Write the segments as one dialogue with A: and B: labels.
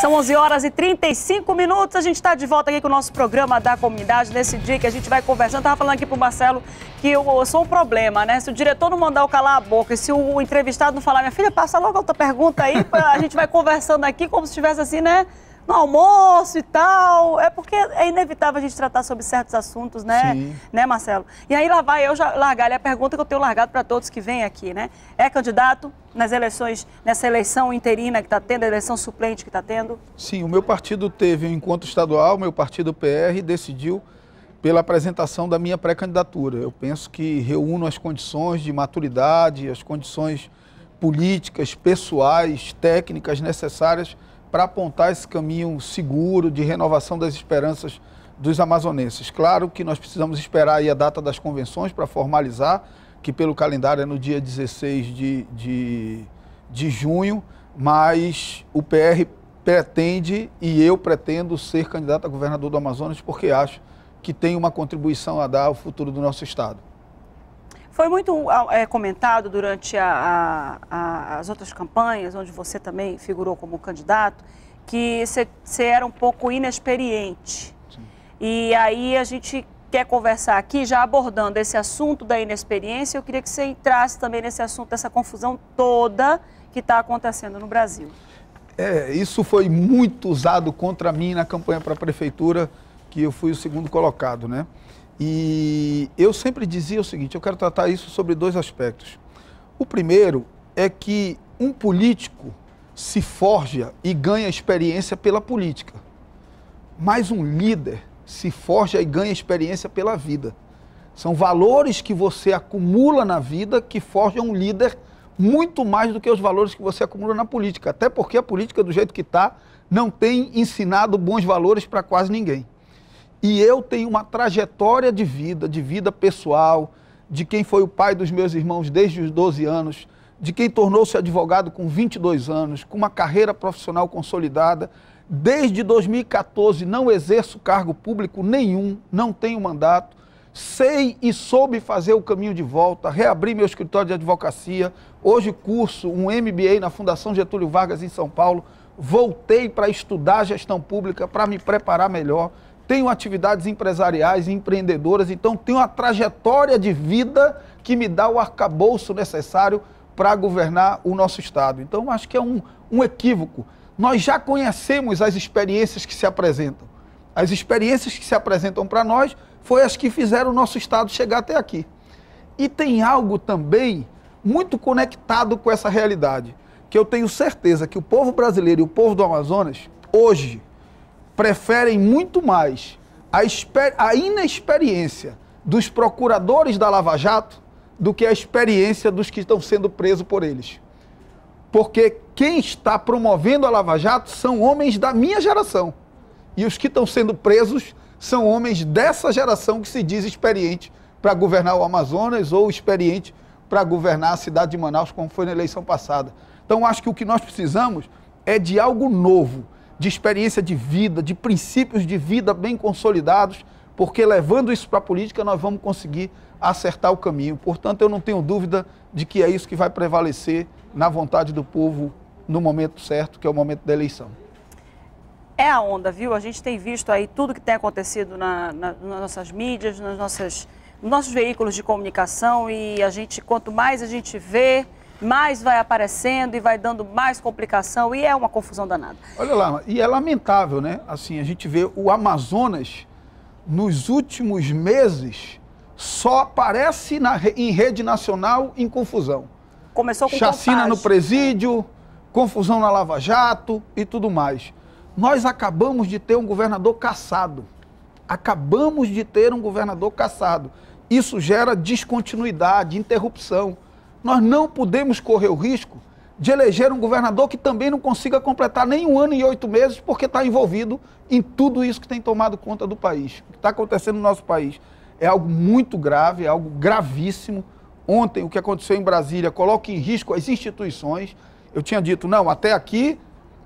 A: São 11 horas e 35 minutos. A gente está de volta aqui com o nosso programa da comunidade. Nesse dia que a gente vai conversando, estava falando aqui para o Marcelo que eu, eu, sou um problema, né? Se o diretor não mandar eu calar a boca e se o entrevistado não falar, minha filha, passa logo outra pergunta aí, a gente vai conversando aqui como se estivesse assim, né? no almoço e tal. É porque é inevitável a gente tratar sobre certos assuntos, né? Sim. Né, Marcelo? E aí lá vai eu já largar ali a pergunta que eu tenho largado para todos que vêm aqui, né? É candidato nas eleições, nessa eleição interina que está tendo, a eleição suplente que está tendo?
B: Sim, o meu partido teve um encontro estadual, meu partido PR decidiu pela apresentação da minha pré-candidatura. Eu penso que reúno as condições de maturidade, as condições políticas, pessoais, técnicas necessárias para apontar esse caminho seguro de renovação das esperanças dos amazonenses. Claro que nós precisamos esperar a data das convenções para formalizar, que pelo calendário é no dia 16 de, de, de junho, mas o PR pretende e eu pretendo ser candidato a governador do Amazonas porque acho que tem uma contribuição a dar ao futuro do nosso estado.
A: Foi muito é, comentado durante a, a, a, as outras campanhas, onde você também figurou como candidato, que você era um pouco inexperiente. Sim. E aí a gente quer conversar aqui, já abordando esse assunto da inexperiência, eu queria que você entrasse também nesse assunto, dessa confusão toda que está acontecendo no Brasil.
B: É, isso foi muito usado contra mim na campanha para a prefeitura, que eu fui o segundo colocado, né? E eu sempre dizia o seguinte: eu quero tratar isso sobre dois aspectos. O primeiro é que um político se forja e ganha experiência pela política, mas um líder se forja e ganha experiência pela vida. São valores que você acumula na vida que forjam um líder muito mais do que os valores que você acumula na política. Até porque a política, do jeito que está, não tem ensinado bons valores para quase ninguém. E eu tenho uma trajetória de vida, de vida pessoal, de quem foi o pai dos meus irmãos desde os 12 anos, de quem tornou-se advogado com 22 anos, com uma carreira profissional consolidada. Desde 2014 não exerço cargo público nenhum, não tenho mandato. Sei e soube fazer o caminho de volta, reabri meu escritório de advocacia. Hoje curso um MBA na Fundação Getúlio Vargas em São Paulo. Voltei para estudar gestão pública, para me preparar melhor tenho atividades empresariais e empreendedoras, então tenho uma trajetória de vida que me dá o arcabouço necessário para governar o nosso Estado. Então, acho que é um, um equívoco. Nós já conhecemos as experiências que se apresentam. As experiências que se apresentam para nós foi as que fizeram o nosso Estado chegar até aqui. E tem algo também muito conectado com essa realidade, que eu tenho certeza que o povo brasileiro e o povo do Amazonas, hoje, preferem muito mais a, a inexperiência dos procuradores da Lava Jato do que a experiência dos que estão sendo presos por eles. Porque quem está promovendo a Lava Jato são homens da minha geração. E os que estão sendo presos são homens dessa geração que se diz experiente para governar o Amazonas ou experiente para governar a cidade de Manaus, como foi na eleição passada. Então, acho que o que nós precisamos é de algo novo de experiência de vida, de princípios de vida bem consolidados, porque levando isso para a política nós vamos conseguir acertar o caminho. Portanto, eu não tenho dúvida de que é isso que vai prevalecer na vontade do povo no momento certo, que é o momento da eleição.
A: É a onda, viu? A gente tem visto aí tudo que tem acontecido na, na, nas nossas mídias, nas nossas, nos nossos veículos de comunicação e a gente, quanto mais a gente vê, mais vai aparecendo e vai dando mais complicação e é uma confusão danada.
B: Olha lá, e é lamentável, né? Assim, a gente vê o Amazonas nos últimos meses só aparece na, em rede nacional em confusão. Começou com chacina no presídio, confusão na Lava Jato e tudo mais. Nós acabamos de ter um governador caçado. Acabamos de ter um governador caçado. Isso gera descontinuidade, interrupção. Nós não podemos correr o risco de eleger um governador que também não consiga completar nem um ano e oito meses, porque está envolvido em tudo isso que tem tomado conta do país. O que está acontecendo no nosso país é algo muito grave, é algo gravíssimo. Ontem, o que aconteceu em Brasília coloca em risco as instituições. Eu tinha dito, não, até aqui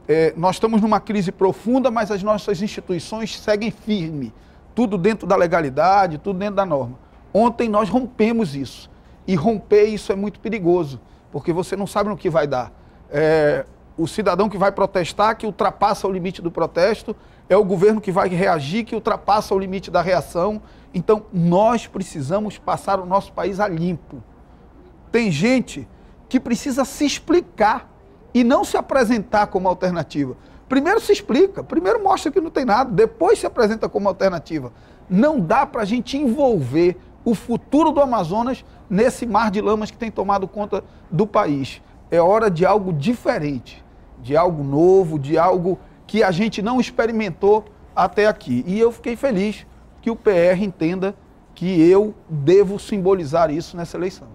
B: é, nós estamos numa crise profunda, mas as nossas instituições seguem firme. Tudo dentro da legalidade, tudo dentro da norma. Ontem nós rompemos isso. E romper isso é muito perigoso, porque você não sabe no que vai dar. É, o cidadão que vai protestar, que ultrapassa o limite do protesto, é o governo que vai reagir, que ultrapassa o limite da reação. Então, nós precisamos passar o nosso país a limpo. Tem gente que precisa se explicar e não se apresentar como alternativa. Primeiro se explica, primeiro mostra que não tem nada, depois se apresenta como alternativa. Não dá para a gente envolver o futuro do Amazonas nesse mar de lamas que tem tomado conta do país. É hora de algo diferente, de algo novo, de algo que a gente não experimentou até aqui. E eu fiquei feliz que o PR entenda que eu devo simbolizar isso nessa eleição.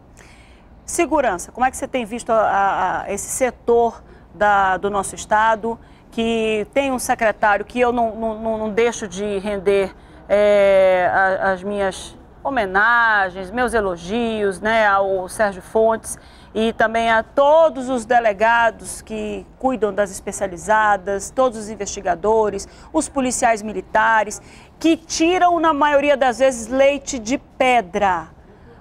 A: Segurança, como é que você tem visto a, a, esse setor da, do nosso Estado, que tem um secretário que eu não, não, não deixo de render é, as minhas homenagens, meus elogios né, ao Sérgio Fontes e também a todos os delegados que cuidam das especializadas, todos os investigadores, os policiais militares, que tiram, na maioria das vezes, leite de pedra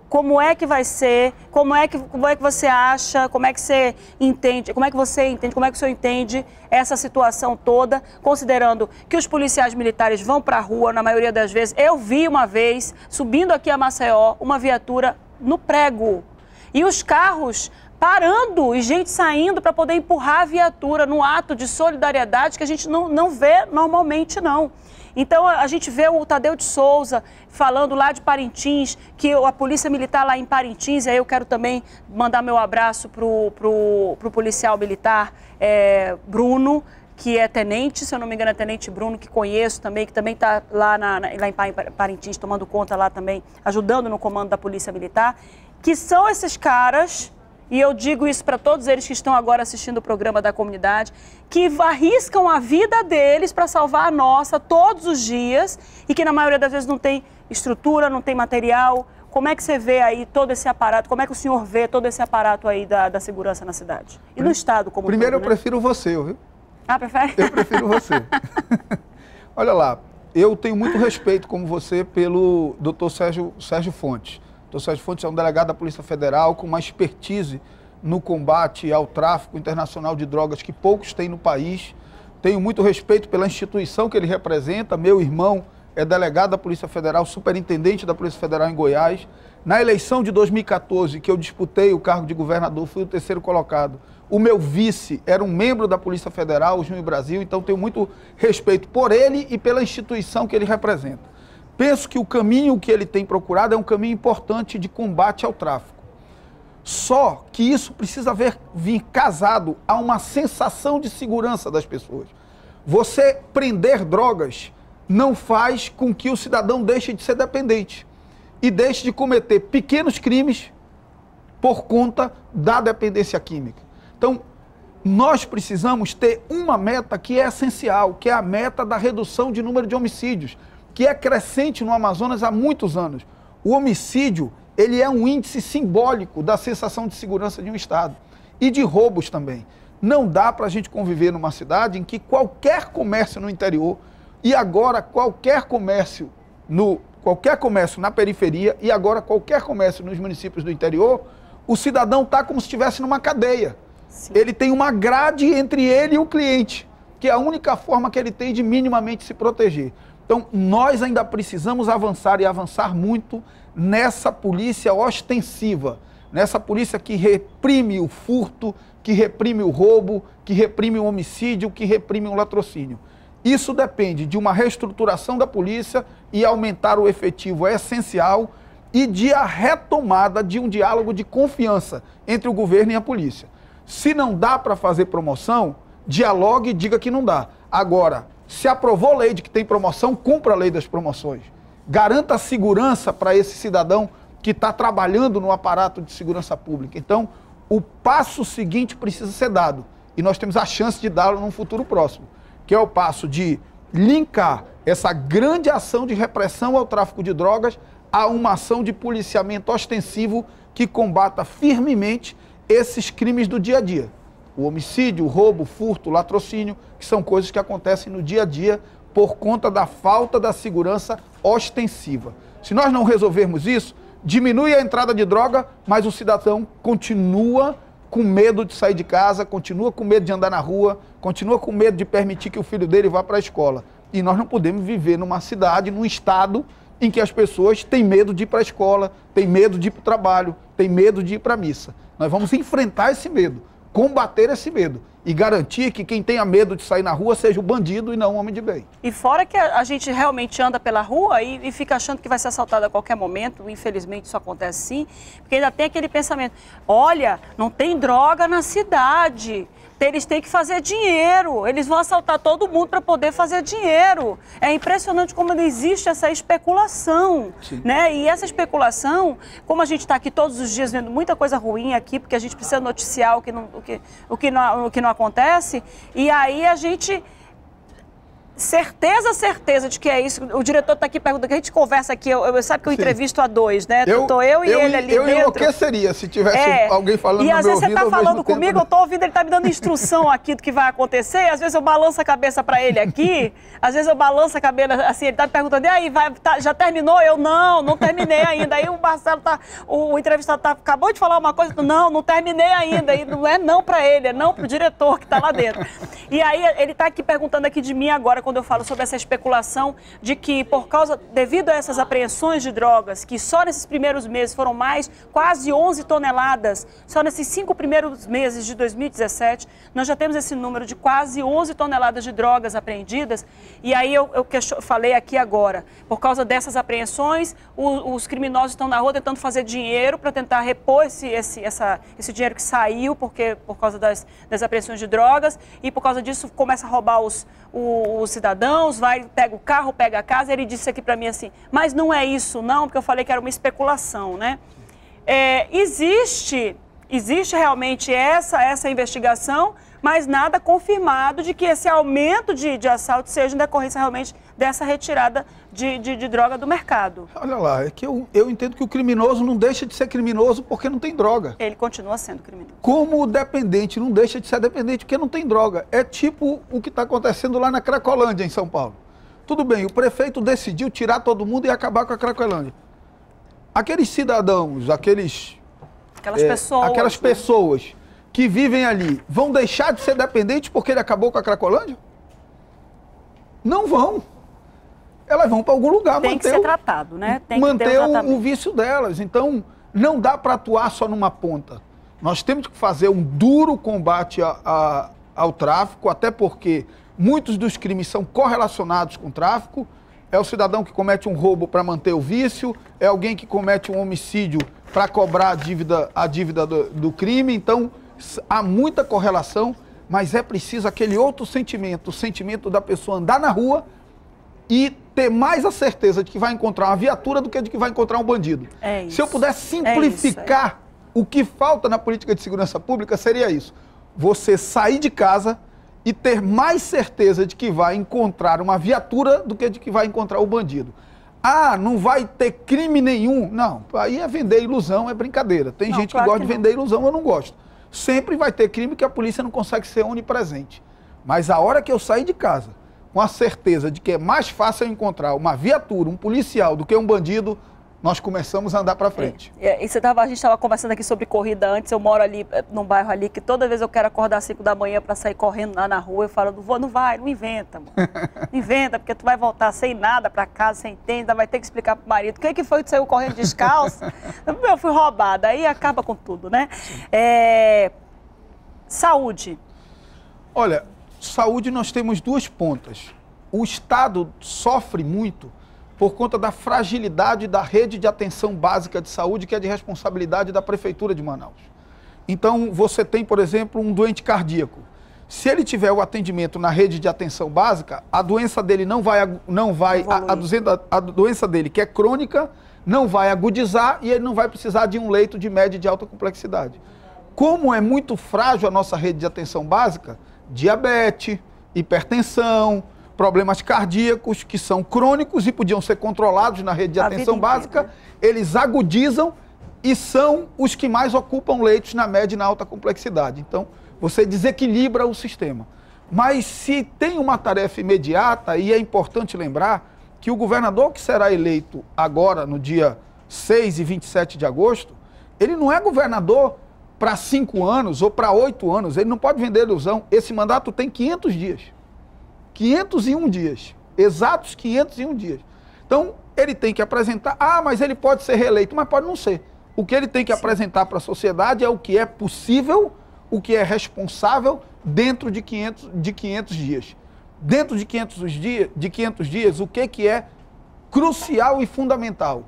A: como é que vai ser, como é que, como é que você acha, como é que você entende, como é que você entende, como é que o senhor entende essa situação toda, considerando que os policiais militares vão para a rua, na maioria das vezes. Eu vi uma vez, subindo aqui a Maceió, uma viatura no prego. E os carros parando e gente saindo para poder empurrar a viatura no ato de solidariedade que a gente não, não vê normalmente, não. Então a gente vê o Tadeu de Souza falando lá de Parintins, que a Polícia Militar lá em Parintins, e aí eu quero também mandar meu abraço para o policial militar é, Bruno, que é tenente, se eu não me engano, é tenente Bruno, que conheço também, que também está lá, na, na, lá em Parintins tomando conta lá também, ajudando no comando da Polícia Militar, que são esses caras e eu digo isso para todos eles que estão agora assistindo o programa da comunidade, que arriscam a vida deles para salvar a nossa todos os dias e que na maioria das vezes não tem estrutura, não tem material. Como é que você vê aí todo esse aparato? Como é que o senhor vê todo esse aparato aí da, da segurança na cidade? E no Estado como Primeiro todo, eu né? prefiro você, viu? Ah, prefere? Eu prefiro você.
B: Olha lá, eu tenho muito respeito como você pelo Dr. Sérgio, Sérgio Fontes. Dr. Sérgio Fontes é um delegado da Polícia Federal com uma expertise no combate ao tráfico internacional de drogas que poucos têm no país. Tenho muito respeito pela instituição que ele representa. Meu irmão é delegado da Polícia Federal, superintendente da Polícia Federal em Goiás. Na eleição de 2014, que eu disputei o cargo de governador, fui o terceiro colocado. O meu vice era um membro da Polícia Federal, o Júnior Brasil, então tenho muito respeito por ele e pela instituição que ele representa. Penso que o caminho que ele tem procurado é um caminho importante de combate ao tráfico. Só que isso precisa ver, vir casado a uma sensação de segurança das pessoas. Você prender drogas não faz com que o cidadão deixe de ser dependente e deixe de cometer pequenos crimes por conta da dependência química. Então, nós precisamos ter uma meta que é essencial, que é a meta da redução de número de homicídios que é crescente no Amazonas há muitos anos. O homicídio, ele é um índice simbólico da sensação de segurança de um Estado e de roubos também. Não dá para a gente conviver numa cidade em que qualquer comércio no interior e agora qualquer comércio no qualquer comércio na periferia e agora qualquer comércio nos municípios do interior, o cidadão está como se estivesse numa cadeia. Sim. Ele tem uma grade entre ele e o cliente, que é a única forma que ele tem de minimamente se proteger. Então, nós ainda precisamos avançar e avançar muito nessa polícia ostensiva, nessa polícia que reprime o furto, que reprime o roubo, que reprime o homicídio, que reprime o latrocínio. Isso depende de uma reestruturação da polícia e aumentar o efetivo é essencial e de a retomada de um diálogo de confiança entre o governo e a polícia. Se não dá para fazer promoção, dialogue e diga que não dá. Agora, se aprovou lei de que tem promoção, cumpra a lei das promoções. Garanta a segurança para esse cidadão que está trabalhando no aparato de segurança pública. Então, o passo seguinte precisa ser dado. E nós temos a chance de dá-lo num futuro próximo, que é o passo de linkar essa grande ação de repressão ao tráfico de drogas a uma ação de policiamento ostensivo que combata firmemente esses crimes do dia a dia o homicídio, o roubo, o furto, o latrocínio, que são coisas que acontecem no dia a dia por conta da falta da segurança ostensiva. Se nós não resolvermos isso, diminui a entrada de droga, mas o cidadão continua com medo de sair de casa, continua com medo de andar na rua, continua com medo de permitir que o filho dele vá para a escola. E nós não podemos viver numa cidade, num estado em que as pessoas têm medo de ir para a escola, têm medo de ir para o trabalho, têm medo de ir para a missa. Nós vamos enfrentar esse medo combater esse medo e garantir que quem tenha medo de sair na rua seja o bandido e não o homem de bem.
A: E fora que a, gente realmente anda pela rua e, e, fica achando que vai ser assaltado a qualquer momento, infelizmente isso acontece sim, porque ainda tem aquele pensamento, olha, não tem droga na cidade, eles têm que fazer dinheiro. Eles vão assaltar todo mundo para poder fazer dinheiro. É impressionante como existe essa especulação, Sim. né? E essa especulação, como a gente está aqui todos os dias vendo muita coisa ruim aqui, porque a gente precisa noticiar o que não, o que, o que não, o que não acontece. E aí a gente certeza, certeza de que é isso. O diretor está aqui perguntando, a gente conversa aqui, eu, eu sabe que eu Sim. entrevisto a dois, né? Eu, Tô eu e eu, ele ali eu dentro. Eu enlouqueceria se tivesse é. alguém falando E às vezes você está falando comigo, tempo, né? eu estou ouvindo, ele está me dando instrução aqui do que vai acontecer, e às vezes eu balanço a cabeça para ele aqui, às vezes eu balanço a cabeça, assim, ele está me perguntando, e aí, vai, tá, já terminou? Eu, não, não terminei ainda. Aí o Marcelo tá, o, o entrevistado tá, acabou de falar uma coisa, não, não terminei ainda. E não é não para ele, é não para o diretor que está lá dentro. E aí ele está aqui perguntando aqui de mim agora, quando eu falo sobre essa especulação de que, por causa, devido a essas apreensões de drogas, que só nesses primeiros meses foram mais quase 11 toneladas, só nesses cinco primeiros meses de 2017, nós já temos esse número de quase 11 toneladas de drogas apreendidas. E aí eu, eu falei aqui agora, por causa dessas apreensões, o, os criminosos estão na rua tentando fazer dinheiro para tentar repor esse, esse, essa, esse dinheiro que saiu porque, por causa das, das apreensões de drogas e por causa disso começa a roubar os, o, o cidadão, vai, pega o carro, pega a casa. Ele disse aqui para mim assim, mas não é isso não, porque eu falei que era uma especulação, né? É, existe existe realmente essa, essa investigação, mas nada confirmado de que esse aumento de, de assalto seja em decorrência realmente dessa retirada de, de, de droga do mercado. Olha
B: lá, é que eu, eu entendo que o criminoso não deixa de ser criminoso porque não tem droga.
A: Ele continua sendo criminoso.
B: Como o dependente não deixa de ser dependente porque não tem droga. É tipo o que está acontecendo lá na Cracolândia, em São Paulo. Tudo bem, o prefeito decidiu tirar todo mundo e acabar com a Cracolândia. Aqueles cidadãos, aqueles Aquelas é, pessoas. Aquelas né? pessoas que vivem ali vão deixar de ser dependentes porque ele acabou com a Cracolândia? Não vão. Elas vão para algum lugar Tem manter. que ser o,
A: tratado, né? Tem manter um
B: o vício delas. Então, não dá para atuar só numa ponta. Nós temos que fazer um duro combate a, a, ao tráfico, até porque muitos dos crimes são correlacionados com o tráfico é o cidadão que comete um roubo para manter o vício, é alguém que comete um homicídio para cobrar a dívida, a dívida do, do crime. Então, há muita correlação, mas é preciso aquele outro sentimento, o sentimento da pessoa andar na rua e ter mais a certeza de que vai encontrar uma viatura do que de que vai encontrar um bandido. É isso, Se eu puder simplificar é isso, é. o que falta na política de segurança pública, seria isso. Você sair de casa e ter mais certeza de que vai encontrar uma viatura do que de que vai encontrar o bandido. Ah, não vai ter crime nenhum. Não, aí é vender ilusão, é brincadeira. Tem não, gente claro que gosta que de vender ilusão, eu não gosto. Sempre vai ter crime que a polícia não consegue ser onipresente. Mas a hora que eu sair de casa, com a certeza de que é mais fácil eu encontrar uma viatura, um policial, do que um bandido, nós começamos a andar para frente.
A: É. É, e você tava, a gente estava conversando aqui sobre corrida antes, eu moro ali é, num bairro ali que toda vez eu quero acordar às 5 da manhã para sair correndo lá na rua, eu falo, não vou, não vai, não inventa, mano. não inventa, porque tu vai voltar sem nada para casa, sem tenda, vai ter que explicar pro marido, o que, que foi que tu saiu correndo descalço? eu fui roubada, aí acaba com tudo, né? É... Saúde.
B: Olha, saúde nós temos duas pontas. O Estado sofre muito por conta da fragilidade da rede de atenção básica de saúde, que é de responsabilidade da Prefeitura de Manaus. Então, você tem, por exemplo, um doente cardíaco. Se ele tiver o atendimento na rede de atenção básica, a doença dele não vai. Não vai a, a, doença dele, que é crônica, não vai agudizar e ele não vai precisar de um leito de média e de alta complexidade. Como é muito frágil a nossa rede de atenção básica, diabetes, hipertensão, problemas cardíacos que são crônicos e podiam ser controlados na rede de a atenção básica, eles agudizam e são os que mais ocupam leitos na média e na alta complexidade. Então, você desequilibra o sistema. Mas se tem uma tarefa imediata, e é importante lembrar que o governador que será eleito agora, no dia 6 e 27 de agosto, ele não é governador para cinco anos ou para oito anos, ele não pode vender ilusão. Esse mandato tem 500 dias. 501 dias. Exatos 501 dias. Então, ele tem que apresentar. Ah, mas ele pode ser reeleito, mas pode não ser. O que ele tem que Sim. apresentar para a sociedade é o que é possível, o que é responsável dentro de 500, de 500 dias. Dentro de 500 dias, de 500 dias, o que, que é crucial e fundamental?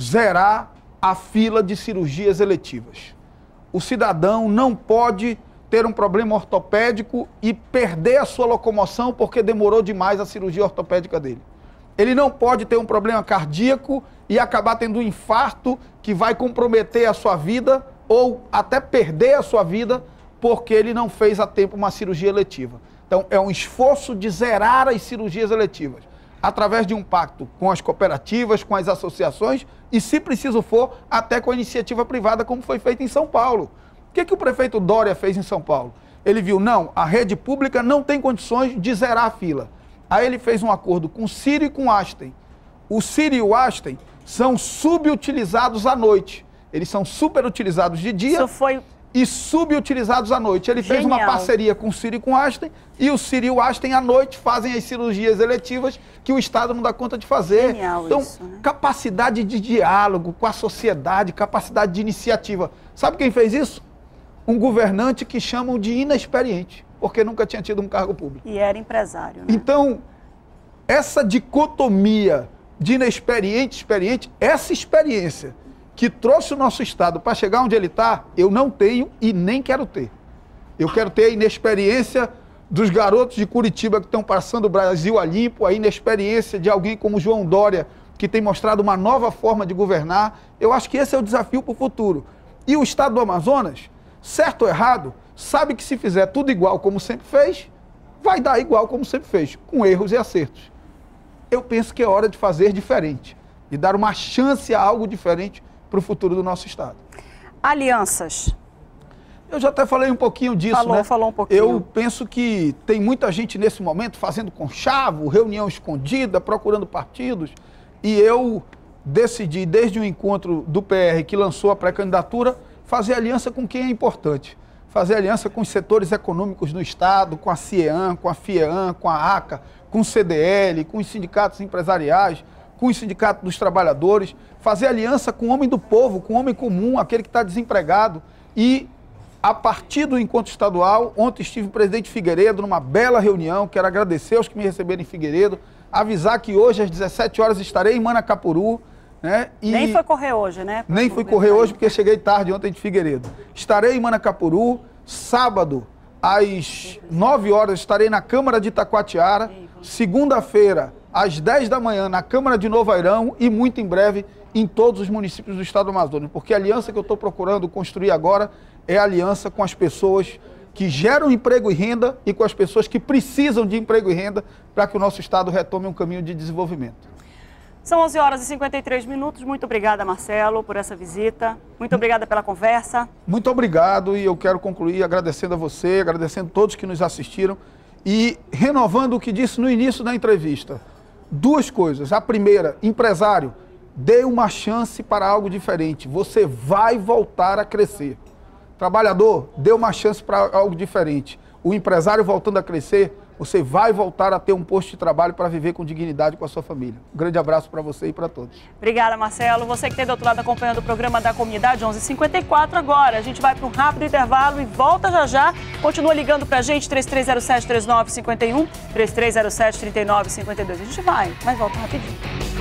B: Zerar a fila de cirurgias eletivas. O cidadão não pode ter um problema ortopédico e perder a sua locomoção porque demorou demais a cirurgia ortopédica dele. Ele não pode ter um problema cardíaco e acabar tendo um infarto que vai comprometer a sua vida ou até perder a sua vida porque ele não fez a tempo uma cirurgia eletiva. Então, é um esforço de zerar as cirurgias eletivas através de um pacto com as cooperativas, com as associações e, se preciso for, até com a iniciativa privada, como foi feito em São Paulo. O que, que o prefeito Dória fez em São Paulo? Ele viu, não, a rede pública não tem condições de zerar a fila. Aí ele fez um acordo com o Ciro e com o Ashton. O Ciro e o Astem são subutilizados à noite. Eles são superutilizados de dia foi... e subutilizados à noite. Ele Genial. fez uma parceria com o Ciro e com o Ashton e o Ciro e o Astem à noite fazem as cirurgias eletivas que o Estado não dá conta de fazer. Genial então, isso, né? capacidade de diálogo com a sociedade, capacidade de iniciativa. Sabe quem fez isso? um governante que chamam de inexperiente, porque nunca tinha tido um cargo público.
A: E era empresário. Né?
B: Então, essa dicotomia de inexperiente, experiente, essa experiência que trouxe o nosso Estado para chegar onde ele está, eu não tenho e nem quero ter. Eu quero ter a inexperiência dos garotos de Curitiba que estão passando o Brasil a limpo, a inexperiência de alguém como João Dória, que tem mostrado uma nova forma de governar. Eu acho que esse é o desafio para o futuro. E o Estado do Amazonas certo ou errado, sabe que se fizer tudo igual como sempre fez, vai dar igual como sempre fez, com erros e acertos. Eu penso que é hora de fazer diferente e dar uma chance a algo diferente para o futuro do nosso Estado. Alianças. Eu já até falei um pouquinho disso, falou, né? Falou um pouquinho. Eu penso que tem muita gente nesse momento fazendo conchavo, reunião escondida, procurando partidos. E eu decidi, desde o encontro do PR que lançou a pré-candidatura, fazer aliança com quem é importante. Fazer aliança com os setores econômicos do Estado, com a CIEAN, com a FIEAN, com a ACA, com o CDL, com os sindicatos empresariais, com os sindicatos dos trabalhadores. Fazer aliança com o homem do povo, com o homem comum, aquele que está desempregado. E, a partir do encontro estadual, ontem estive o presidente Figueiredo numa bela reunião. Quero agradecer aos que me receberam em Figueiredo, avisar que hoje às 17 horas estarei em Manacapuru né? E nem foi
A: correr hoje, né?
B: Nem fui correr hoje é. porque cheguei tarde ontem de Figueiredo. Estarei em Manacapuru, sábado, às 9 horas, estarei na Câmara de Itacoatiara. Segunda-feira, às 10 da manhã, na Câmara de Novo Airão e muito em breve em todos os municípios do estado do Amazonas. Porque a aliança que eu estou procurando construir agora é aliança com as pessoas que geram emprego e renda e com as pessoas que precisam de emprego e renda para que o nosso estado retome um caminho de desenvolvimento.
A: São 11 horas e 53 minutos. Muito obrigada, Marcelo, por essa visita. Muito obrigada pela conversa.
B: Muito obrigado e eu quero concluir agradecendo a você, agradecendo a todos que nos assistiram e renovando o que disse no início da entrevista. Duas coisas. A primeira, empresário, dê uma chance para algo diferente. Você vai voltar a crescer. Trabalhador, dê uma chance para algo diferente. O empresário voltando a crescer você vai voltar a ter um posto de trabalho para viver com dignidade com a sua família. Um grande abraço para você e para todos.
A: Obrigada, Marcelo. Você que tem do outro lado acompanhando o programa da Comunidade 1154 agora. A gente vai para um rápido intervalo e volta já já. Continua ligando para a gente, 3307-3951, 3307-3952. A gente vai, mas volta rapidinho.